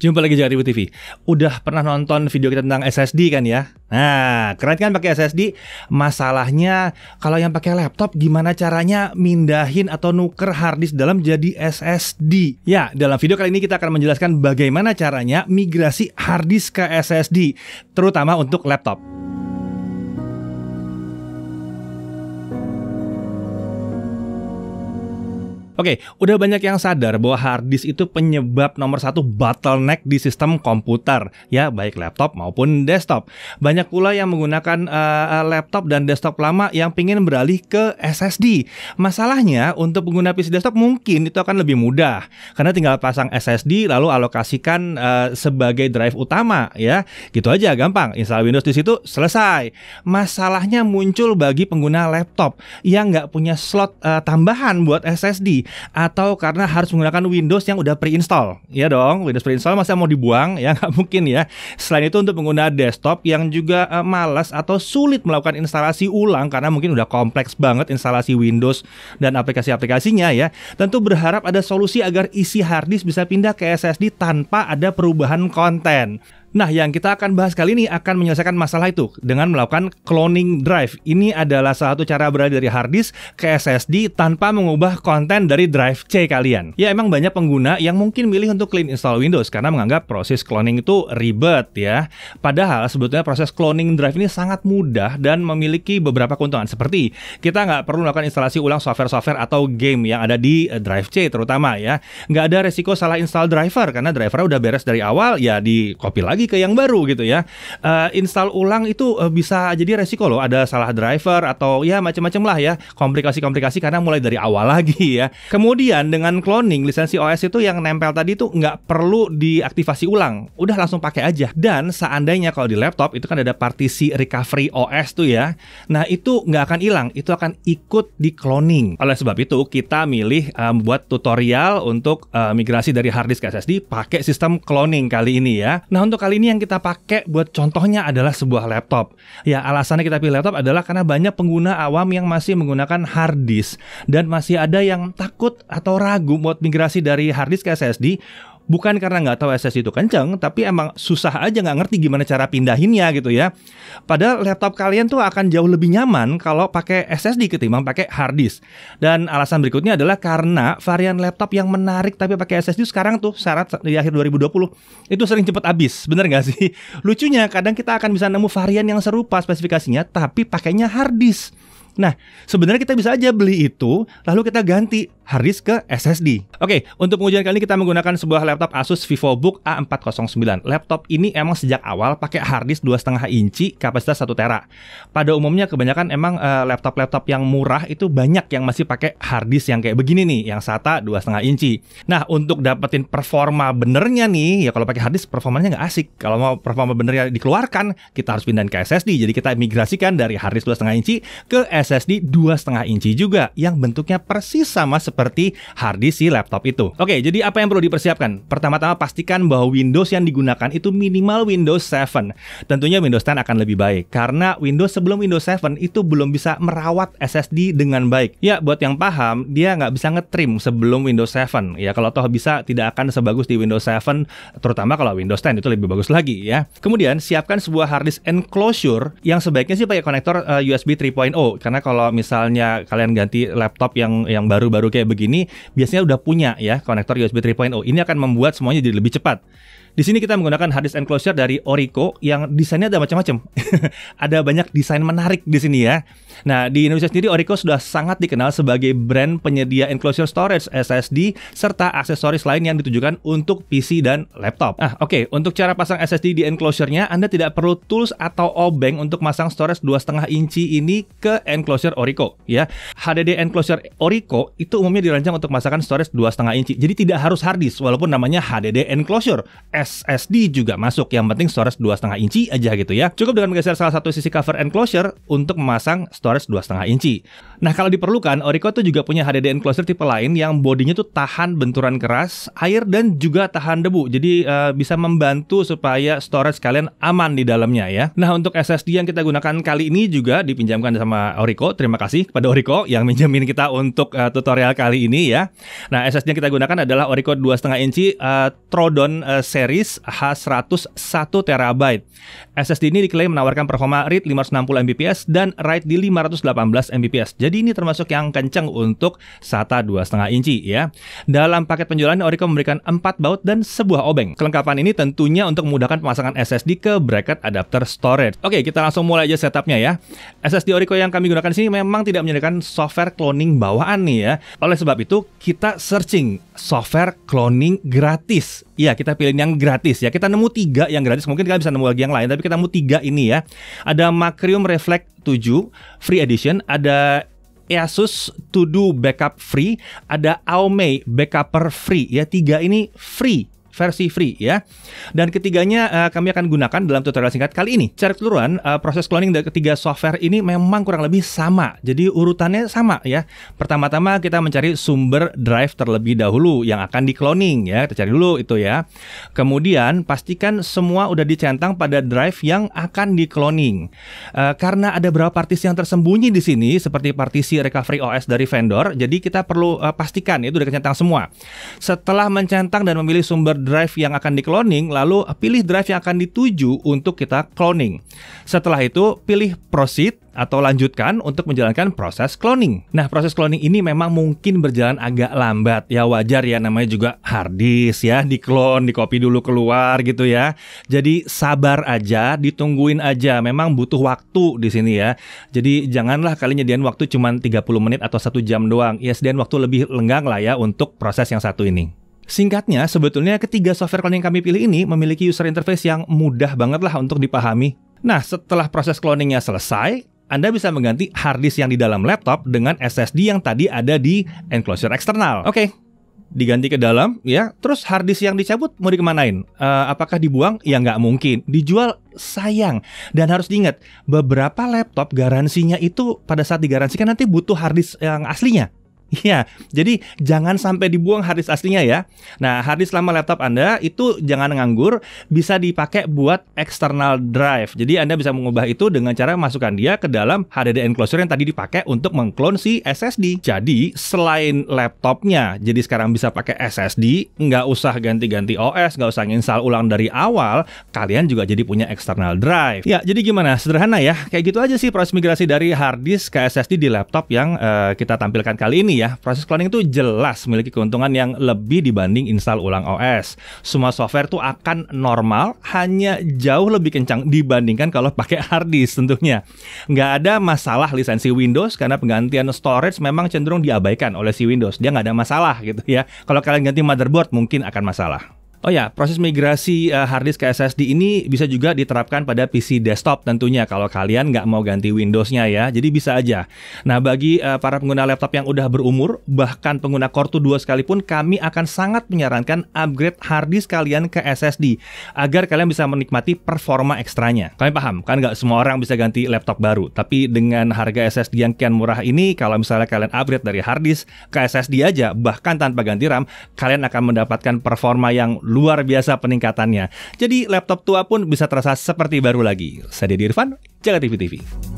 Jumpa lagi di TV. Udah pernah nonton video kita tentang SSD kan ya? Nah, keren kan pakai SSD? Masalahnya kalau yang pakai laptop gimana caranya mindahin atau nuker harddisk dalam jadi SSD? Ya, dalam video kali ini kita akan menjelaskan bagaimana caranya migrasi harddisk ke SSD, terutama untuk laptop. Oke, okay, udah banyak yang sadar bahwa hard disk itu penyebab nomor satu bottleneck di sistem komputer, ya baik laptop maupun desktop. Banyak pula yang menggunakan uh, laptop dan desktop lama yang pingin beralih ke SSD. Masalahnya untuk pengguna PC desktop mungkin itu akan lebih mudah karena tinggal pasang SSD lalu alokasikan uh, sebagai drive utama, ya gitu aja gampang. Install Windows di situ selesai. Masalahnya muncul bagi pengguna laptop yang nggak punya slot uh, tambahan buat SSD atau karena harus menggunakan Windows yang udah pre-install. Ya dong, Windows pre-install masih mau dibuang ya nggak mungkin ya. Selain itu untuk pengguna desktop yang juga uh, malas atau sulit melakukan instalasi ulang karena mungkin udah kompleks banget instalasi Windows dan aplikasi-aplikasinya ya. Tentu berharap ada solusi agar isi harddisk bisa pindah ke SSD tanpa ada perubahan konten. Nah, yang kita akan bahas kali ini akan menyelesaikan masalah itu dengan melakukan cloning drive. Ini adalah salah satu cara beralih dari hard disk ke SSD tanpa mengubah konten dari drive C kalian. Ya, emang banyak pengguna yang mungkin milih untuk clean install Windows karena menganggap proses cloning itu ribet ya. Padahal sebetulnya proses cloning drive ini sangat mudah dan memiliki beberapa keuntungan seperti kita nggak perlu melakukan instalasi ulang software-software atau game yang ada di eh, drive C terutama ya. Nggak ada resiko salah install driver karena driver udah beres dari awal ya di copy lagi lagi ke yang baru gitu ya. Uh, install ulang itu uh, bisa jadi resiko loh, ada salah driver atau ya macam-macam lah ya, komplikasi-komplikasi karena mulai dari awal lagi ya. Kemudian dengan cloning lisensi OS itu yang nempel tadi itu nggak perlu diaktifasi ulang, udah langsung pakai aja. Dan seandainya kalau di laptop itu kan ada partisi recovery OS tuh ya, nah itu nggak akan hilang, itu akan ikut di cloning. Oleh sebab itu kita milih um, buat tutorial untuk uh, migrasi dari harddisk ke SSD pakai sistem cloning kali ini ya. Nah untuk kali ini yang kita pakai buat contohnya adalah sebuah laptop. Ya, alasannya kita pilih laptop adalah karena banyak pengguna awam yang masih menggunakan hard disk dan masih ada yang takut atau ragu buat migrasi dari hard disk ke SSD bukan karena nggak tahu SSD itu kenceng, tapi emang susah aja nggak ngerti gimana cara pindahinnya gitu ya. Padahal laptop kalian tuh akan jauh lebih nyaman kalau pakai SSD ketimbang pakai hard disk. Dan alasan berikutnya adalah karena varian laptop yang menarik tapi pakai SSD sekarang tuh syarat di akhir 2020 itu sering cepat habis, bener nggak sih? Lucunya kadang kita akan bisa nemu varian yang serupa spesifikasinya tapi pakainya hard disk. Nah, sebenarnya kita bisa aja beli itu, lalu kita ganti harddisk ke SSD. Oke, untuk pengujian kali ini kita menggunakan sebuah laptop Asus VivoBook A409. Laptop ini emang sejak awal pakai harddisk 2,5 inci, kapasitas 1 tera. Pada umumnya kebanyakan emang eh, laptop-laptop yang murah itu banyak yang masih pakai harddisk yang kayak begini nih, yang SATA 2,5 inci. Nah, untuk dapetin performa benernya nih, ya kalau pakai harddisk performanya nggak asik. Kalau mau performa benernya dikeluarkan, kita harus pindahin ke SSD. Jadi kita migrasikan dari harddisk 2,5 inci ke SSD 2,5 inci juga, yang bentuknya persis sama seperti seperti harddisk si laptop itu. Oke, jadi apa yang perlu dipersiapkan? Pertama-tama pastikan bahwa Windows yang digunakan itu minimal Windows 7. Tentunya Windows 10 akan lebih baik karena Windows sebelum Windows 7 itu belum bisa merawat SSD dengan baik. Ya, buat yang paham, dia nggak bisa ngetrim sebelum Windows 7. Ya, kalau toh bisa tidak akan sebagus di Windows 7, terutama kalau Windows 10 itu lebih bagus lagi ya. Kemudian siapkan sebuah harddisk enclosure yang sebaiknya sih pakai konektor uh, USB 3.0 karena kalau misalnya kalian ganti laptop yang yang baru-baru kayak begini biasanya udah punya ya konektor USB 3.0. Ini akan membuat semuanya jadi lebih cepat. Di sini kita menggunakan hard disk enclosure dari Orico yang desainnya ada macam-macam. ada banyak desain menarik di sini ya. Nah, di Indonesia sendiri Orico sudah sangat dikenal sebagai brand penyedia enclosure storage SSD serta aksesoris lain yang ditujukan untuk PC dan laptop. Ah, oke, okay. untuk cara pasang SSD di enclosure-nya Anda tidak perlu tools atau obeng untuk masang storage 2,5 inci ini ke enclosure Orico ya. HDD enclosure Orico itu umumnya dirancang untuk masakan storage 2,5 inci. Jadi tidak harus hard disk walaupun namanya HDD enclosure SSD juga masuk. Yang penting storage 2,5 inci aja gitu ya. Cukup dengan menggeser salah satu sisi cover enclosure untuk memasang storage 2,5 inci. Nah, kalau diperlukan, Orico tuh juga punya HDD enclosure tipe lain yang bodinya tuh tahan benturan keras, air dan juga tahan debu. Jadi uh, bisa membantu supaya storage kalian aman di dalamnya ya. Nah, untuk SSD yang kita gunakan kali ini juga dipinjamkan sama Orico. Terima kasih kepada Orico yang minjemin kita untuk uh, tutorial kali ini ya. Nah, SSD yang kita gunakan adalah Orico 2,5 inci uh, Trodon uh, seri series H101 TB. SSD ini diklaim menawarkan performa read 560 Mbps dan write di 518 Mbps. Jadi ini termasuk yang kencang untuk SATA 2,5 inci ya. Dalam paket penjualan Orico memberikan 4 baut dan sebuah obeng. Kelengkapan ini tentunya untuk memudahkan pemasangan SSD ke bracket adapter storage. Oke, kita langsung mulai aja setupnya ya. SSD Orico yang kami gunakan di sini memang tidak menyediakan software cloning bawaan nih ya. Oleh sebab itu, kita searching software cloning gratis Iya, kita pilih yang gratis ya. Kita nemu tiga yang gratis. Mungkin kita bisa nemu lagi yang lain, tapi kita nemu tiga ini ya. Ada Macrium Reflect 7 Free Edition, ada Asus To Do Backup Free, ada Aomei Backuper Free. Ya, tiga ini free versi free ya. Dan ketiganya uh, kami akan gunakan dalam tutorial singkat kali ini. Secara keseluruhan uh, proses cloning dari ketiga software ini memang kurang lebih sama. Jadi urutannya sama ya. Pertama-tama kita mencari sumber drive terlebih dahulu yang akan di cloning ya. Kita cari dulu itu ya. Kemudian pastikan semua udah dicentang pada drive yang akan di cloning. Uh, eh, karena ada beberapa partisi yang tersembunyi di sini seperti partisi recovery OS dari vendor. Jadi kita perlu uh, pastikan itu udah dicentang semua. Setelah mencentang dan memilih sumber drive yang akan dikloning, lalu pilih drive yang akan dituju untuk kita cloning. Setelah itu, pilih proceed atau lanjutkan untuk menjalankan proses cloning. Nah, proses cloning ini memang mungkin berjalan agak lambat. Ya wajar ya namanya juga hard disk ya, diklon, dikopi dulu keluar gitu ya. Jadi sabar aja, ditungguin aja. Memang butuh waktu di sini ya. Jadi janganlah kalian nyediain waktu cuma 30 menit atau satu jam doang. Ya sediain waktu lebih lenggang lah ya untuk proses yang satu ini. Singkatnya, sebetulnya ketiga software cloning yang kami pilih ini memiliki user interface yang mudah banget lah untuk dipahami. Nah, setelah proses cloningnya selesai, anda bisa mengganti harddisk yang di dalam laptop dengan SSD yang tadi ada di enclosure eksternal. Oke, okay. diganti ke dalam, ya. Terus harddisk yang dicabut mau dikemanain? Uh, apakah dibuang? Ya nggak mungkin. Dijual sayang. Dan harus diingat, beberapa laptop garansinya itu pada saat digaransikan nanti butuh harddisk yang aslinya. Iya, jadi jangan sampai dibuang hard aslinya ya. Nah, hard lama laptop Anda itu jangan nganggur, bisa dipakai buat external drive. Jadi Anda bisa mengubah itu dengan cara masukkan dia ke dalam HDD enclosure yang tadi dipakai untuk mengklon si SSD. Jadi, selain laptopnya, jadi sekarang bisa pakai SSD, nggak usah ganti-ganti OS, nggak usah install ulang dari awal, kalian juga jadi punya external drive. Ya, jadi gimana? Sederhana ya, kayak gitu aja sih proses migrasi dari hard ke SSD di laptop yang uh, kita tampilkan kali ini ya ya, proses cloning itu jelas memiliki keuntungan yang lebih dibanding install ulang OS. Semua software itu akan normal, hanya jauh lebih kencang dibandingkan kalau pakai hard disk tentunya. Nggak ada masalah lisensi Windows karena penggantian storage memang cenderung diabaikan oleh si Windows. Dia nggak ada masalah gitu ya. Kalau kalian ganti motherboard mungkin akan masalah. Oh ya, proses migrasi uh, eh, harddisk ke SSD ini bisa juga diterapkan pada PC desktop tentunya kalau kalian nggak mau ganti Windows-nya ya, jadi bisa aja. Nah, bagi uh, para pengguna laptop yang udah berumur, bahkan pengguna Core 2 sekalipun, kami akan sangat menyarankan upgrade harddisk kalian ke SSD agar kalian bisa menikmati performa ekstranya. Kami paham, kan nggak semua orang bisa ganti laptop baru, tapi dengan harga SSD yang kian murah ini, kalau misalnya kalian upgrade dari harddisk ke SSD aja, bahkan tanpa ganti RAM, kalian akan mendapatkan performa yang luar biasa peningkatannya. Jadi laptop tua pun bisa terasa seperti baru lagi. Saya Dedi Irfan, Jaga TV TV.